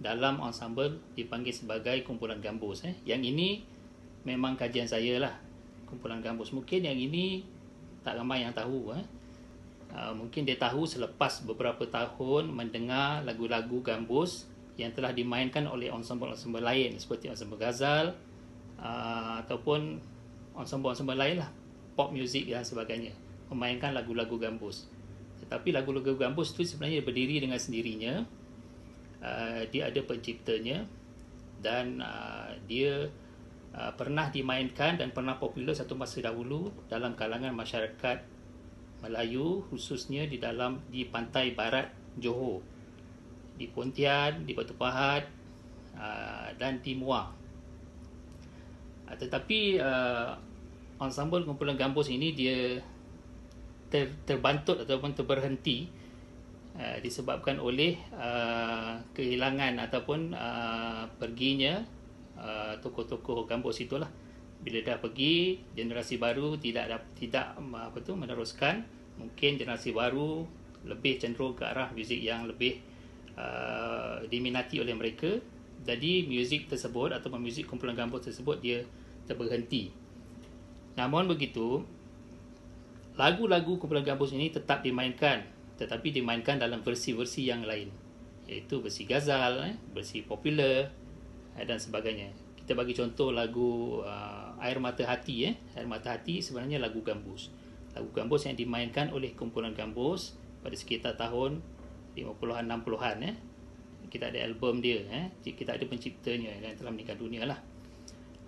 dalam ensemble dipanggil sebagai kumpulan gambus eh. Yang ini memang kajian saya lah kumpulan gambus. Mungkin yang ini tak ramai yang tahu eh. Uh, mungkin dia tahu selepas beberapa tahun mendengar lagu-lagu gambus yang telah dimainkan oleh ensemble-ensemble lain seperti ensemble gazal uh, ataupun ensemble-ensemble lain lah pop music dan sebagainya memainkan lagu-lagu gambus tetapi lagu-lagu gambus itu sebenarnya berdiri dengan sendirinya Uh, dia ada penciptanya dan uh, dia uh, pernah dimainkan dan pernah popular satu masa dahulu dalam kalangan masyarakat Melayu khususnya di dalam di pantai barat Johor di Pontian, di Batu Pahat uh, dan di Muar. Uh, tetapi uh, ensemble kumpulan gambus ini dia ter, terbantut ataupun terberhenti Uh, disebabkan oleh uh, kehilangan ataupun uh, perginya uh, tokoh-tokoh gambus itulah bila dah pergi generasi baru tidak tidak um, apa tu meneruskan mungkin generasi baru lebih cenderung ke arah muzik yang lebih uh, diminati oleh mereka jadi muzik tersebut atau muzik kumpulan gambus tersebut dia terberhenti namun begitu lagu-lagu kumpulan gambus ini tetap dimainkan tetapi dimainkan dalam versi-versi yang lain iaitu versi gazal, eh, versi popular eh, dan sebagainya. Kita bagi contoh lagu uh, Air Mata Hati eh. Air Mata Hati sebenarnya lagu gambus. Lagu gambus yang dimainkan oleh kumpulan gambus pada sekitar tahun 50-an 60-an eh. Kita ada album dia eh. Kita ada penciptanya yang telah meninggal dunia lah.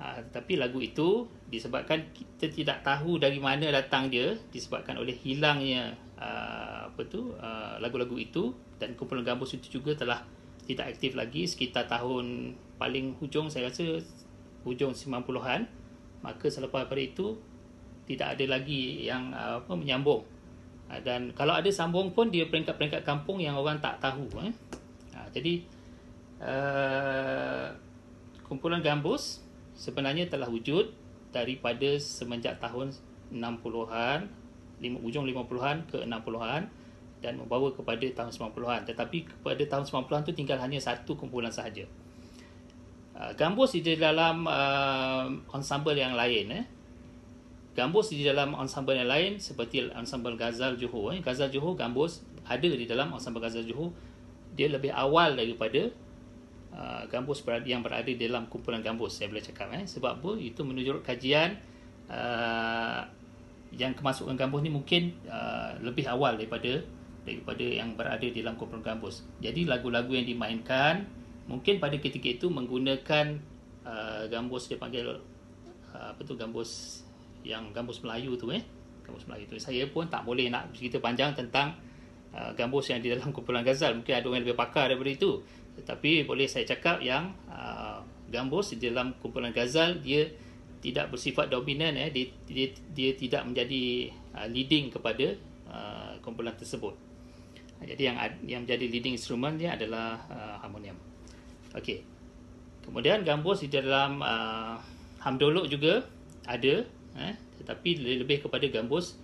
Uh, tetapi lagu itu disebabkan kita tidak tahu dari mana datang dia disebabkan oleh hilangnya Ah, apa tu ah, lagu-lagu itu dan kumpulan gambus itu juga telah tidak aktif lagi sekitar tahun paling hujung saya rasa hujung 90-an maka selepas daripada itu tidak ada lagi yang ah, apa menyambung dan kalau ada sambung pun dia peringkat-peringkat kampung yang orang tak tahu eh. jadi kumpulan gambus sebenarnya telah wujud daripada semenjak tahun 60-an ujung 50-an ke 60-an dan membawa kepada tahun 90-an tetapi kepada tahun 90-an tu tinggal hanya satu kumpulan sahaja ah, Gambus di dalam uh, ensemble yang lain eh. Gambus di dalam ensemble yang lain seperti ensemble gazal Johor eh. Ghazal Johor Gambus ada di dalam ensemble gazal Johor dia lebih awal daripada uh, Gambus berada, yang berada dalam kumpulan Gambus saya boleh cakap eh sebab apa itu menurut kajian yang kemasukan gambus ni mungkin uh, lebih awal daripada daripada yang berada di dalam kumpulan gambus. Jadi lagu-lagu yang dimainkan mungkin pada ketika itu menggunakan uh, gambus dia panggil uh, apa tu gambus yang gambus Melayu tu eh. Gambus Melayu tu. Saya pun tak boleh nak cerita panjang tentang uh, gambus yang di dalam kumpulan gazal Mungkin ada orang yang lebih pakar daripada itu. Tetapi boleh saya cakap yang uh, gambus di dalam kumpulan gazal dia tidak bersifat dominan eh dia dia, dia tidak menjadi uh, leading kepada uh, kumpulan tersebut. Jadi yang yang menjadi leading instrument dia adalah uh, harmonium. Okey. Kemudian gambus di dalam uh, hamdolok juga ada eh tetapi lebih kepada gambus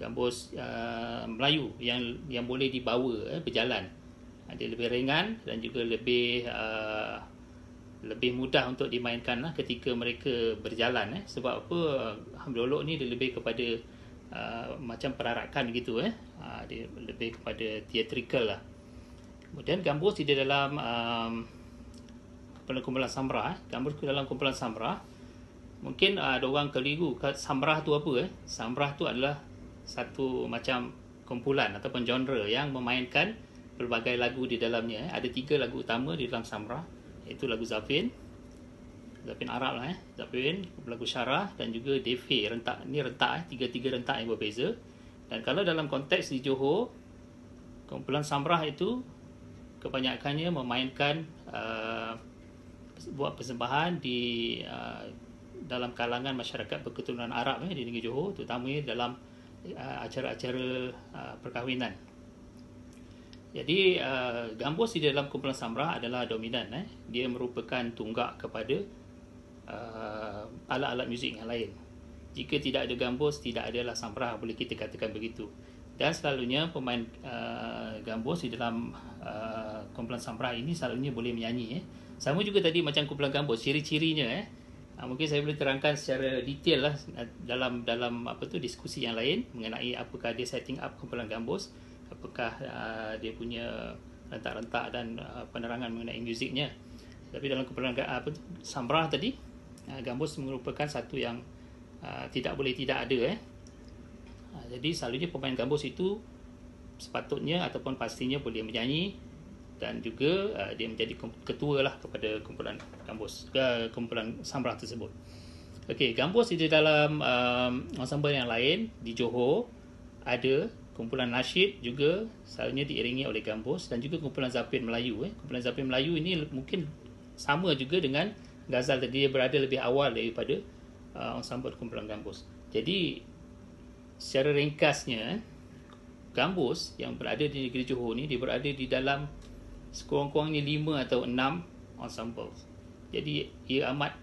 gambus uh, Melayu yang yang boleh dibawa eh berjalan. Dia lebih ringan dan juga lebih uh, lebih mudah untuk dimainkan lah ketika mereka berjalan eh. sebab apa hamdolok ni dia lebih kepada uh, macam perarakan gitu eh. Uh, dia lebih kepada teatrikal lah kemudian gambus di dalam um, kumpulan samra eh. gambus di dalam kumpulan samra mungkin uh, ada orang keliru samra tu apa eh samra tu adalah satu macam kumpulan ataupun genre yang memainkan pelbagai lagu di dalamnya eh. ada tiga lagu utama di dalam samra iaitu lagu Zafin Zafin Arab lah eh Zafin lagu Syarah dan juga Defe rentak ni rentak eh tiga-tiga rentak yang berbeza dan kalau dalam konteks di Johor kumpulan Samrah itu kebanyakannya memainkan uh, buat persembahan di uh, dalam kalangan masyarakat berketurunan Arab eh di negeri Johor terutamanya dalam uh, acara-acara uh, perkahwinan jadi uh, gambus di dalam kumpulan samrah adalah dominan. Eh. Dia merupakan tunggak kepada uh, alat-alat muzik yang lain. Jika tidak ada gambus, tidak adalah samrah boleh kita katakan begitu. Dan selalunya pemain uh, gambus di dalam uh, kumpulan samrah ini selalunya boleh menyanyi. Eh. Sama juga tadi macam kumpulan gambus, ciri-cirinya. Eh. Uh, mungkin saya boleh terangkan secara detail lah dalam dalam apa tu diskusi yang lain mengenai apakah dia setting up kumpulan gambus apakah uh, dia punya rentak-rentak dan uh, penerangan mengenai muziknya. Tapi dalam keperlengkapan apa sambrah tadi, uh, gambus merupakan satu yang uh, tidak boleh tidak ada eh. Uh, jadi selalunya pemain gambus itu sepatutnya ataupun pastinya boleh menyanyi dan juga uh, dia menjadi ketua lah kepada kumpulan gambus uh, kumpulan samrah tersebut. Okey, gambus di dalam um, ensemble yang lain di Johor ada kumpulan nasyid juga selalunya diiringi oleh gambus dan juga kumpulan zapin Melayu eh. kumpulan zapin Melayu ini mungkin sama juga dengan gazal tadi dia berada lebih awal daripada uh, ensemble kumpulan gambus jadi secara ringkasnya eh, gambus yang berada di negeri Johor ni dia berada di dalam sekurang-kurangnya lima atau enam ensemble jadi ia amat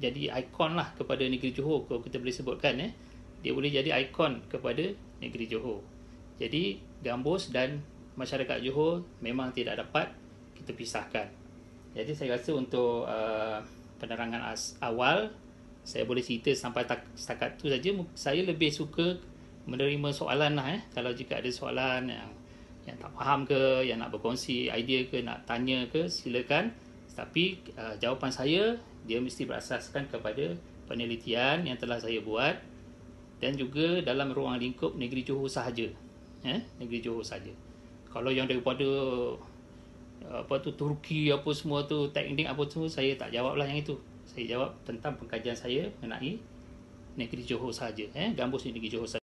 jadi ikon lah kepada negeri Johor kalau kita boleh sebutkan eh. dia boleh jadi ikon kepada negeri Johor jadi gambus dan masyarakat Johor memang tidak dapat kita pisahkan. Jadi saya rasa untuk uh, penerangan as- awal saya boleh cerita sampai tak- setakat tu saja. Saya lebih suka menerima soalan lah eh. Kalau jika ada soalan yang yang tak faham ke, yang nak berkongsi idea ke, nak tanya ke, silakan. Tapi uh, jawapan saya dia mesti berasaskan kepada penelitian yang telah saya buat dan juga dalam ruang lingkup negeri Johor sahaja eh negeri Johor saja kalau yang daripada apa tu Turki apa semua tu teknik apa tu saya tak jawablah yang itu saya jawab tentang pengkajian saya mengenai negeri Johor saja eh gambus negeri Johor saja